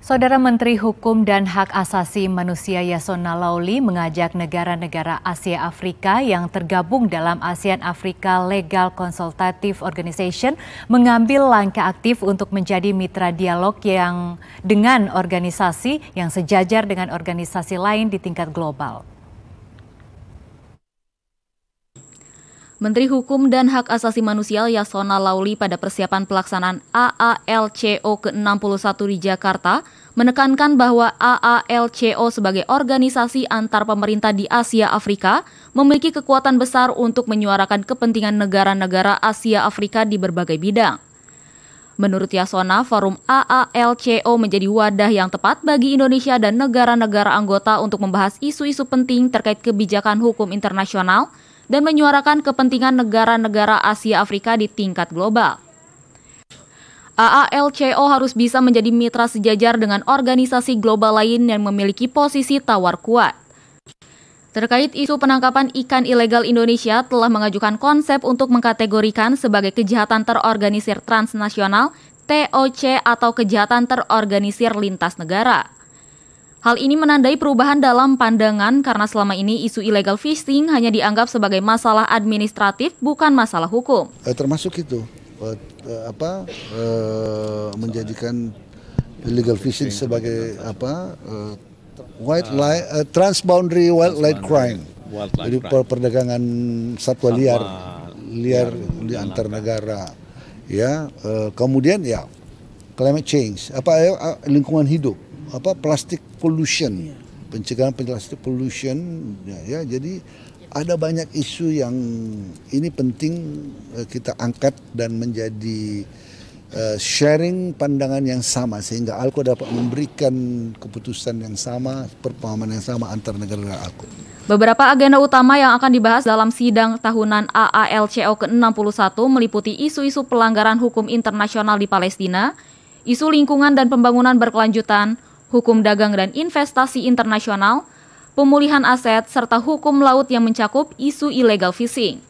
Saudara Menteri Hukum dan Hak Asasi Manusia Yasona Lauli mengajak negara-negara Asia Afrika yang tergabung dalam ASEAN Africa Legal Consultative Organization mengambil langkah aktif untuk menjadi mitra dialog yang dengan organisasi yang sejajar dengan organisasi lain di tingkat global. Menteri Hukum dan Hak Asasi Manusia Yasona Lauli pada persiapan pelaksanaan AALCO ke-61 di Jakarta menekankan bahwa AALCO sebagai organisasi antar pemerintah di Asia Afrika memiliki kekuatan besar untuk menyuarakan kepentingan negara-negara Asia Afrika di berbagai bidang. Menurut Yasona, forum AALCO menjadi wadah yang tepat bagi Indonesia dan negara-negara anggota untuk membahas isu-isu penting terkait kebijakan hukum internasional, dan menyuarakan kepentingan negara-negara Asia Afrika di tingkat global. AALCO harus bisa menjadi mitra sejajar dengan organisasi global lain yang memiliki posisi tawar kuat. Terkait isu penangkapan ikan ilegal Indonesia telah mengajukan konsep untuk mengkategorikan sebagai kejahatan terorganisir transnasional, TOC atau kejahatan terorganisir lintas negara. Hal ini menandai perubahan dalam pandangan karena selama ini isu illegal fishing hanya dianggap sebagai masalah administratif bukan masalah hukum. Eh, termasuk itu eh, eh apa eh, menjadikan illegal fishing sebagai apa eh, white light, eh, transboundary wildlife crime. Jadi perdagangan satwa liar liar, liar di antar negara. Ya, eh, kemudian ya climate change, apa eh, eh lingkungan hidup apa plastik pollution, pencegahan plastik pollution ya, ya. Jadi ada banyak isu yang ini penting eh, kita angkat dan menjadi uh, sharing pandangan yang sama sehingga Alko dapat memberikan keputusan yang sama, perpahaman yang sama antar negara Alko. Beberapa agenda utama yang akan dibahas dalam sidang tahunan AALCO ke-61 meliputi isu-isu pelanggaran hukum internasional di Palestina, isu lingkungan dan pembangunan berkelanjutan, hukum dagang dan investasi internasional, pemulihan aset, serta hukum laut yang mencakup isu illegal fishing.